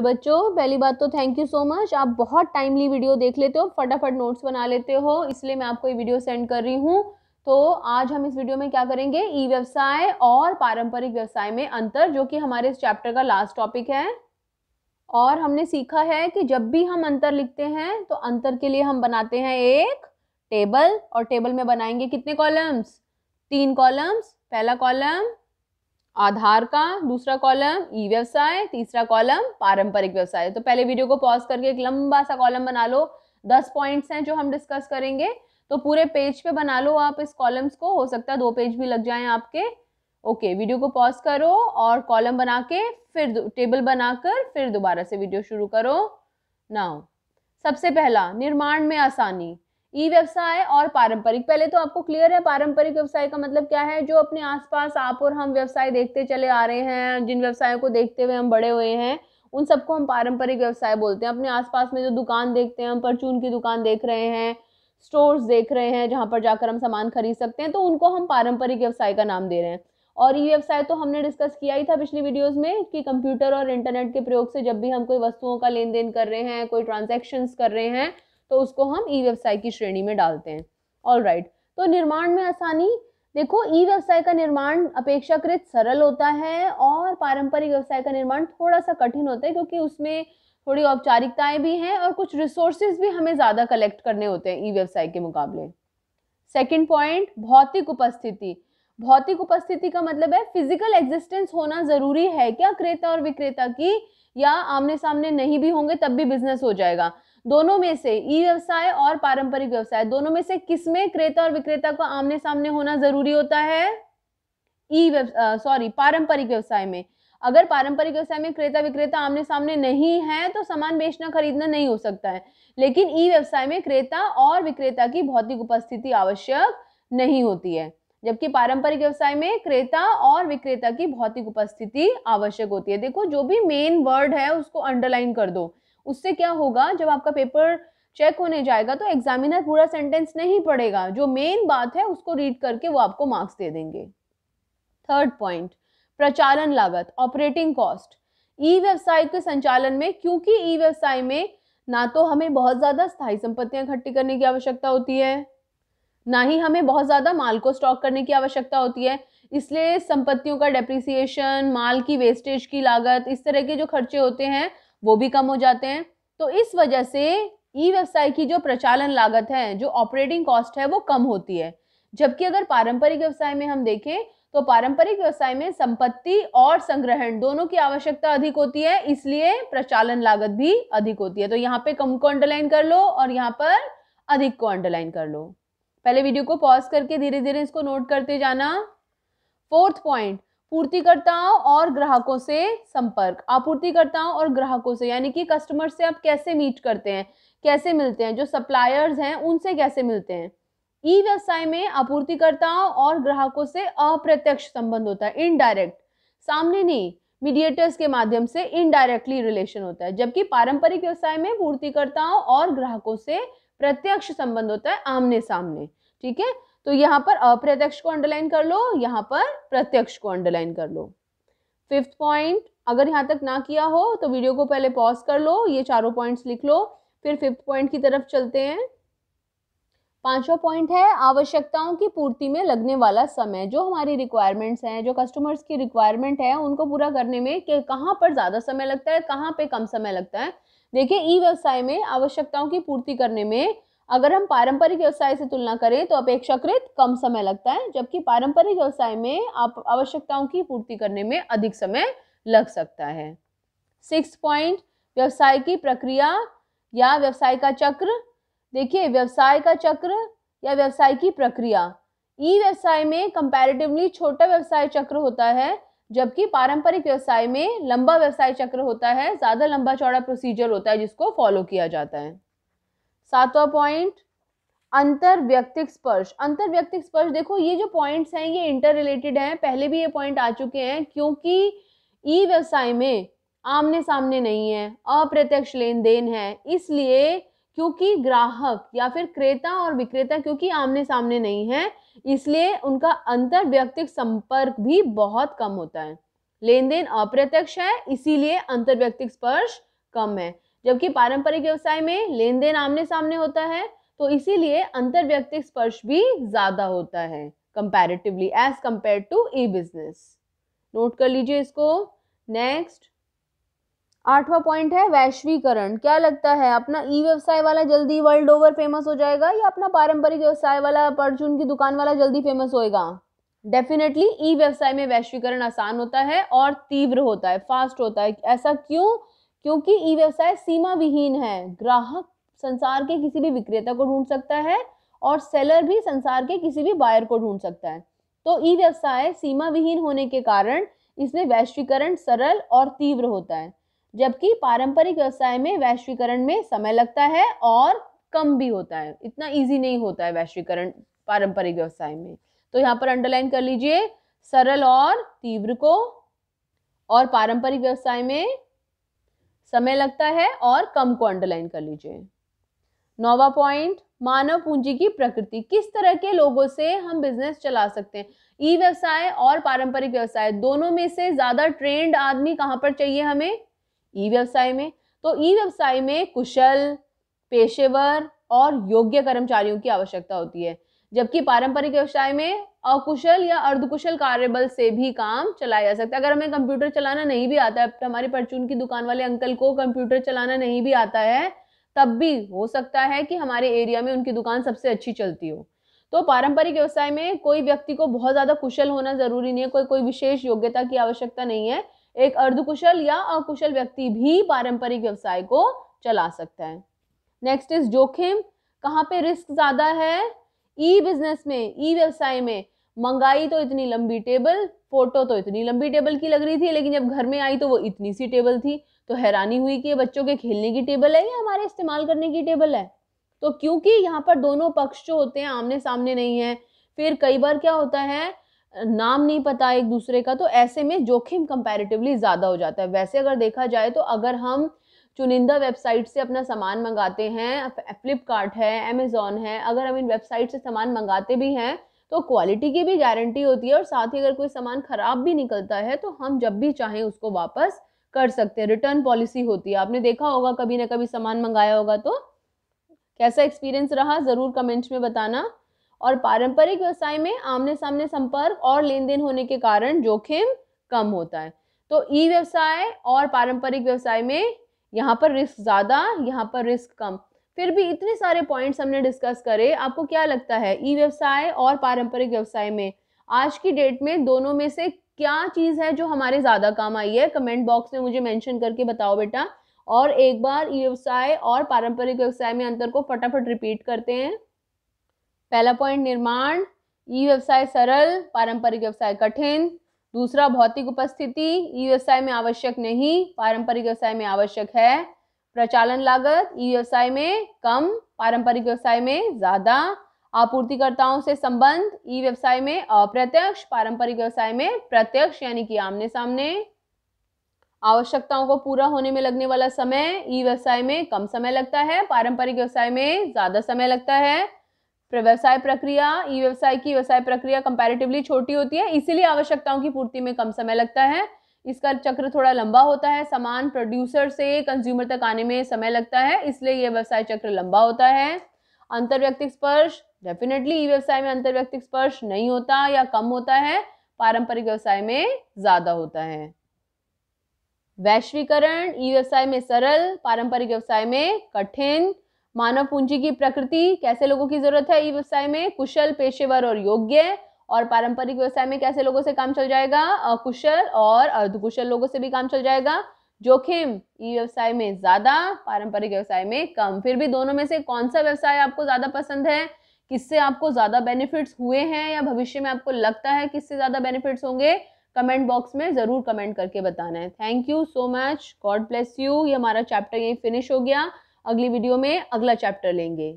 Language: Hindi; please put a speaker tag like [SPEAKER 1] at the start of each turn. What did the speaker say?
[SPEAKER 1] बच्चों पहली बात तो थैंक यू सो मच आप बहुत टाइमली वीडियो देख लेते हो फटाफट नोट्स बना लेते हो इसलिए मैं आपको ये वीडियो सेंड कर रही हूँ तो आज हम इस वीडियो में क्या करेंगे ई व्यवसाय और पारंपरिक व्यवसाय में अंतर जो कि हमारे इस चैप्टर का लास्ट टॉपिक है और हमने सीखा है कि जब भी हम अंतर लिखते हैं तो अंतर के लिए हम बनाते हैं एक टेबल और टेबल में बनाएंगे कितने कॉलम्स तीन कॉलम्स पहला कॉलम आधार का दूसरा कॉलम ई व्यवसाय तीसरा कॉलम पारंपरिक व्यवसाय तो पहले वीडियो को पॉज करके एक लंबा सा कॉलम बना लो दस पॉइंट्स हैं जो हम डिस्कस करेंगे तो पूरे पेज पे बना लो आप इस कॉलम्स को हो सकता है दो पेज भी लग जाएं आपके ओके वीडियो को पॉज करो और कॉलम बना के फिर टेबल बनाकर फिर दोबारा से वीडियो शुरू करो नाउ सबसे पहला निर्माण में आसानी ई व्यवसाय और पारंपरिक पहले तो आपको क्लियर है पारंपरिक व्यवसाय का मतलब क्या है जो अपने आसपास आप और हम व्यवसाय देखते चले आ रहे हैं जिन व्यवसायों को देखते हुए हम बड़े हुए हैं उन सबको हम पारंपरिक व्यवसाय बोलते हैं अपने आसपास में जो दुकान देखते हैं हम परचून की दुकान देख रहे हैं स्टोर्स देख रहे हैं जहाँ पर जाकर हम सामान खरीद सकते हैं तो उनको हम पारंपरिक व्यवसाय का नाम दे रहे हैं और ई व्यवसाय तो हमने डिस्कस किया ही था पिछली वीडियोस में कि कंप्यूटर और इंटरनेट के प्रयोग से जब भी हम कोई वस्तुओं का लेन देन कर रहे हैं कोई ट्रांजेक्शन्स कर रहे हैं तो उसको हम ई व्यवसाय की श्रेणी में डालते हैं ऑल right. तो निर्माण में आसानी देखो ई व्यवसाय का निर्माण अपेक्षाकृत सरल होता है और पारंपरिक व्यवसाय का निर्माण थोड़ा सा कठिन होता है क्योंकि उसमें थोड़ी औपचारिकताएं भी हैं और कुछ रिसोर्सेज भी हमें ज़्यादा कलेक्ट करने होते हैं ई व्यवसाय के मुकाबले सेकेंड पॉइंट भौतिक उपस्थिति भौतिक उपस्थिति का मतलब है फिजिकल एग्जिस्टेंस होना ज़रूरी है क्या क्रेता और विक्रेता की या आमने सामने नहीं भी होंगे तब भी बिजनेस हो जाएगा दोनों में से ई व्यवसाय और पारंपरिक व्यवसाय दोनों में से किसमें क्रेता और विक्रेता को आमने सामने होना जरूरी होता है ई सॉरी पारंपरिक व्यवसाय में अगर पारंपरिक व्यवसाय में क्रेता विक्रेता आमने सामने नहीं है तो सामान बेचना खरीदना नहीं हो सकता है लेकिन ई व्यवसाय में क्रेता और विक्रेता की भौतिक उपस्थिति आवश्यक नहीं होती है जबकि पारंपरिक व्यवसाय में क्रेता और विक्रेता की भौतिक उपस्थिति आवश्यक होती है देखो जो भी मेन वर्ड है उसको अंडरलाइन कर दो उससे क्या होगा जब आपका पेपर चेक होने जाएगा तो एग्जामिनर पूरा सेंटेंस नहीं पढ़ेगा जो मेन बात है उसको रीड करके वो आपको मार्क्स दे देंगे थर्ड पॉइंट प्रचालन लागत ऑपरेटिंग कॉस्ट ई व्यवसाय के संचालन में क्योंकि ई व्यवसाय में ना तो हमें बहुत ज़्यादा स्थायी संपत्तियां इकट्ठी करने की आवश्यकता होती है ना ही हमें बहुत ज़्यादा माल को स्टॉक करने की आवश्यकता होती है इसलिए संपत्तियों का डेप्रिसिएशन माल की वेस्टेज की लागत इस तरह के जो खर्चे होते हैं वो भी कम हो जाते हैं तो इस वजह से ई व्यवसाय की जो प्रचालन लागत है जो ऑपरेटिंग कॉस्ट है वो कम होती है जबकि अगर पारंपरिक व्यवसाय में हम देखें तो पारंपरिक व्यवसाय में संपत्ति और संग्रहण दोनों की आवश्यकता अधिक होती है इसलिए प्रचालन लागत भी अधिक होती है तो यहाँ पे कम को अंडरलाइन कर लो और यहाँ पर अधिक को अंडरलाइन कर लो पहले वीडियो को पॉज करके धीरे धीरे इसको नोट करते जाना फोर्थ पॉइंट पूर्तिकर्ताओं और ग्राहकों से संपर्क आपूर्तिकर्ताओं और ग्राहकों से यानी कि कस्टमर से आप कैसे मीट करते हैं कैसे मिलते हैं जो सप्लायर्स हैं उनसे कैसे मिलते हैं ई व्यवसाय में आपूर्तिकर्ताओं और ग्राहकों से अप्रत्यक्ष संबंध होता है इनडायरेक्ट सामने नहीं मीडिएटर्स के माध्यम से इनडायरेक्टली रिलेशन होता है जबकि पारंपरिक व्यवसाय में पूर्तिकर्ताओं और ग्राहकों से प्रत्यक्ष संबंध होता है आमने सामने ठीक है तो यहाँ पर अप्रत्यक्ष को अंडरलाइन कर लो यहाँ पर प्रत्यक्ष को अंडरलाइन कर लो फिफ्थ पॉइंट अगर यहाँ तक ना किया हो तो वीडियो को पहले पॉज कर लो ये चारों पॉइंट्स लिख लो फिर फिफ्थ पॉइंट की तरफ चलते हैं पांचवा पॉइंट है आवश्यकताओं की पूर्ति में लगने वाला समय जो हमारी रिक्वायरमेंट्स हैं जो कस्टमर्स की रिक्वायरमेंट है उनको पूरा करने में कि कहाँ पर ज़्यादा समय लगता है कहाँ पे कम समय लगता है देखिए ई व्यवसाय में आवश्यकताओं की पूर्ति करने में अगर हम पारंपरिक व्यवसाय से तुलना करें तो अपेक्षाकृत कम समय लगता है जबकि पारंपरिक व्यवसाय में आप आवश्यकताओं की पूर्ति करने में अधिक समय लग सकता है सिक्स पॉइंट व्यवसाय की प्रक्रिया या व्यवसाय का चक्र देखिए व्यवसाय का चक्र या व्यवसाय की प्रक्रिया ई व्यवसाय में कंपैरेटिवली छोटा व्यवसाय चक्र होता है जबकि पारंपरिक व्यवसाय में लंबा व्यवसाय चक्र होता है ज़्यादा लंबा चौड़ा प्रोसीजर होता है जिसको फॉलो किया जाता है सातवां पॉइंट अंतर व्यक्तिक स्पर्श अंतर व्यक्तिक स्पर्श देखो ये जो पॉइंट्स हैं ये इंटर रिलेटेड हैं पहले भी ये पॉइंट आ चुके हैं क्योंकि ई व्यवसाय में आमने सामने नहीं है अप्रत्यक्ष लेन देन है इसलिए क्योंकि ग्राहक या फिर क्रेता और विक्रेता क्योंकि आमने सामने नहीं है इसलिए उनका अंतर व्यक्तिक संपर्क भी बहुत कम होता है लेन देन अप्रत्यक्ष है इसीलिए अंतर व्यक्तिक स्पर्श कम है जबकि पारंपरिक व्यवसाय में लेन देन आमने सामने होता है तो इसीलिए अंतर व्यक्तिक स्पर्श भी ज्यादा होता है comparatively as compare to e business note कर लीजिए इसको नेक्स्ट आठवां पॉइंट है वैश्वीकरण क्या लगता है अपना ई व्यवसाय वाला जल्दी वर्ल्ड ओवर फेमस हो जाएगा या अपना पारंपरिक व्यवसाय वाला परचून की दुकान वाला जल्दी फेमस होएगा डेफिनेटली ई व्यवसाय में वैश्वीकरण आसान होता है और तीव्र होता है फास्ट होता है ऐसा क्यों क्योंकि ई व्यवसाय सीमा विहीन है ग्राहक संसार के किसी भी विक्रेता को ढूंढ सकता है और सेलर भी संसार के किसी भी बायर को ढूंढ सकता है तो ई व्यवसाय सीमा विहीन होने के कारण इसमें वैश्वीकरण सरल और तीव्र होता है जबकि पारंपरिक व्यवसाय में वैश्वीकरण में समय लगता है और कम भी होता है इतना इजी नहीं होता है वैश्वीकरण पारंपरिक व्यवसाय में तो यहाँ पर अंडरलाइन कर लीजिए सरल और तीव्र को और पारंपरिक व्यवसाय में समय लगता है और कम को अंडरलाइन कर लीजिए नौवा पॉइंट मानव पूंजी की प्रकृति किस तरह के लोगों से हम बिजनेस चला सकते हैं ई व्यवसाय और पारंपरिक व्यवसाय दोनों में से ज्यादा ट्रेंड आदमी कहां पर चाहिए हमें ई व्यवसाय में तो ई व्यवसाय में कुशल पेशेवर और योग्य कर्मचारियों की आवश्यकता होती है जबकि पारंपरिक व्यवसाय में अकुशल या अर्धकुशल कार्यबल से भी काम चलाया जा सकता है अगर हमें कंप्यूटर चलाना नहीं भी आता है तो हमारे परचून की दुकान वाले अंकल को कंप्यूटर चलाना नहीं भी आता है तब भी हो सकता है कि हमारे एरिया में उनकी दुकान सबसे अच्छी चलती हो तो पारंपरिक व्यवसाय में कोई व्यक्ति को बहुत ज़्यादा कुशल होना ज़रूरी नहीं है कोई कोई विशेष योग्यता की आवश्यकता नहीं है एक अर्धकुशल या अकुशल व्यक्ति भी पारंपरिक व्यवसाय को चला सकता है नेक्स्ट इज जोखिम कहाँ पे रिस्क ज़्यादा है ई बिजनेस में ई व्यवसाय में मंगाई तो इतनी लंबी टेबल फोटो तो इतनी लंबी टेबल की लग रही थी लेकिन जब घर में आई तो वो इतनी सी टेबल थी तो हैरानी हुई कि ये बच्चों के खेलने की टेबल है या हमारे इस्तेमाल करने की टेबल है तो क्योंकि यहाँ पर दोनों पक्ष जो होते हैं आमने सामने नहीं है फिर कई बार क्या होता है नाम नहीं पता एक दूसरे का तो ऐसे में जोखिम कंपैरेटिवली ज़्यादा हो जाता है वैसे अगर देखा जाए तो अगर हम चुनिंदा वेबसाइट से अपना सामान मंगाते हैं फ्लिपकार्ट है अमेज़ोन है अगर हम इन वेबसाइट से सामान मंगाते भी हैं तो क्वालिटी की भी गारंटी होती है और साथ ही अगर कोई सामान ख़राब भी निकलता है तो हम जब भी चाहें उसको वापस कर सकते हैं रिटर्न पॉलिसी होती है आपने देखा होगा कभी ना कभी सामान मंगाया होगा तो कैसा एक्सपीरियंस रहा ज़रूर कमेंट्स में बताना और पारंपरिक व्यवसाय में आमने सामने संपर्क और लेन देन होने के कारण जोखिम कम होता है तो ई व्यवसाय और पारंपरिक व्यवसाय में यहाँ पर रिस्क ज़्यादा यहाँ पर रिस्क कम फिर भी इतने सारे पॉइंट्स हमने डिस्कस करे आपको क्या लगता है ई व्यवसाय और पारंपरिक व्यवसाय में आज की डेट में दोनों में से क्या चीज़ है जो हमारे ज़्यादा काम आई है कमेंट बॉक्स में मुझे मैंशन करके बताओ बेटा और एक बार ई व्यवसाय और पारंपरिक व्यवसाय में अंतर को फटाफट रिपीट करते हैं पहला पॉइंट निर्माण ई व्यवसाय सरल पारंपरिक व्यवसाय कठिन दूसरा भौतिक उपस्थिति ई व्यवसाय में आवश्यक नहीं पारंपरिक व्यवसाय में आवश्यक है प्रचालन लागत ई व्यवसाय में कम पारंपरिक व्यवसाय में ज्यादा आपूर्तिकर्ताओं से संबंध ई व्यवसाय में अप्रत्यक्ष पारंपरिक व्यवसाय में प्रत्यक्ष यानी कि आमने सामने आवश्यकताओं को पूरा होने में लगने वाला समय ई व्यवसाय में कम समय लगता है पारंपरिक व्यवसाय में ज्यादा समय लगता है व्यवसाय प्रक्रिया ई व्यवसाय की व्यवसाय प्रक्रिया कंपैरेटिवली छोटी होती है इसीलिए आवश्यकताओं की पूर्ति में कम समय लगता है इसका चक्र थोड़ा लंबा होता है सामान प्रोड्यूसर से कंज्यूमर तक आने में समय लगता है इसलिए यह व्यवसाय चक्र लंबा होता है अंतर्व्यक्तिक स्पर्श डेफिनेटली ई व्यवसाय में अंतर्व्यक्तिक स्पर्श नहीं होता या कम होता है पारंपरिक व्यवसाय में ज्यादा होता है वैश्वीकरण ई व्यवसाय में सरल पारंपरिक व्यवसाय में कठिन मानव पूंजी की प्रकृति कैसे लोगों की जरूरत है ई व्यवसाय में कुशल पेशेवर और योग्य और पारंपरिक व्यवसाय में कैसे लोगों से काम चल जाएगा कुशल और अर्धकुशल लोगों से भी काम चल जाएगा जोखिम ई व्यवसाय में ज्यादा पारंपरिक व्यवसाय में कम फिर भी दोनों में से कौन सा व्यवसाय आपको ज्यादा पसंद है किससे आपको ज्यादा बेनिफिट्स हुए हैं या भविष्य में आपको लगता है किससे ज्यादा बेनिफिट्स होंगे कमेंट बॉक्स में ज़रूर कमेंट करके बताना है thank you so much God bless you ये हमारा चैप्टर यही फिनिश हो गया अगली वीडियो में अगला चैप्टर लेंगे